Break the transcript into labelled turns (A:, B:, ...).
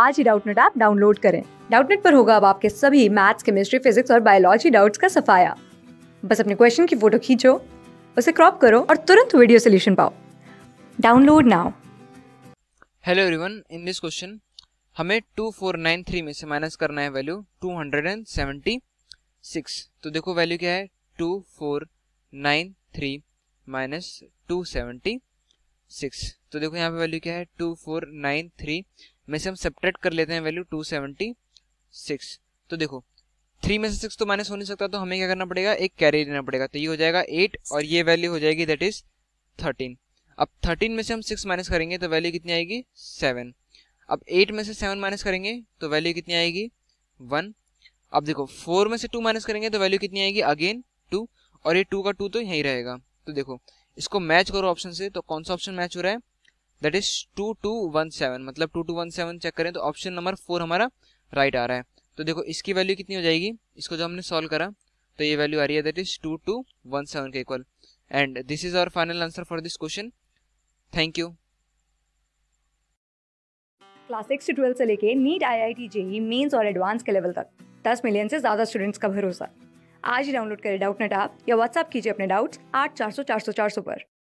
A: आज ही Doubtnet app download करें डाउटनेट पर होगा अब आपके सभी मैथ्स केमिस्ट्री फिजिक्स और बायोलॉजी डाउट्स का सफाया बस अपने क्वेश्चन की फोटो खींचो उसे क्रॉप करो और तुरंत वीडियो सोल्यूशन पाओ download now
B: hello everyone in this question हमें 2493 में से माइनस करना है वैल्यू 276 तो देखो वैल्यू क्या है 2493 माइनस 276 तो देखो यहाँ पे वैल्यू क्या है 2493 में से हम सेपरेट कर लेते हैं वैल्यू टू सेवेंटी सिक्स तो देखो थ्री में से सिक्स तो माइनस हो नहीं सकता तो हमें क्या करना पड़ेगा एक कैरी लेना पड़ेगा तो ये हो जाएगा एट और ये वैल्यू हो जाएगी दैट इज थर्टीन अब थर्टीन में से हम सिक्स माइनस करेंगे तो वैल्यू कितनी आएगी सेवन अब एट में से सेवन माइनस करेंगे तो वैल्यू कितनी आएगी वन अब देखो फोर में से टू माइनस करेंगे तो वैल्यू कितनी आएगी अगेन टू और ये टू का टू तो यहीं रहेगा तो देखो इसको मैच करो ऑप्शन से तो कौन सा ऑप्शन मैच हो रहा है that is two two one seven मतलब two two one seven check करें तो ऑप्शन नंबर फोर हमारा राइट right आ रहा है तो देखो इसकी वैल्यू कितनी हो जाएगी इसको जो हमने सॉल्व करा तो ये वैल्यू आ रही है that is two two one seven के equal and this is our final answer for this question thank you
A: class six से ट्वेल्थ से लेके NEET I I T JEE mains और एडवांस के लेवल तक दस मिलियन से ज़्यादा स्टूडेंट्स का भरोसा आज ही डाउनलोड करें डाउट नेट आप या व्हाट्सएप कीजिए अपने डाउट्स आठ चार सौ चार सौ चार सौ पर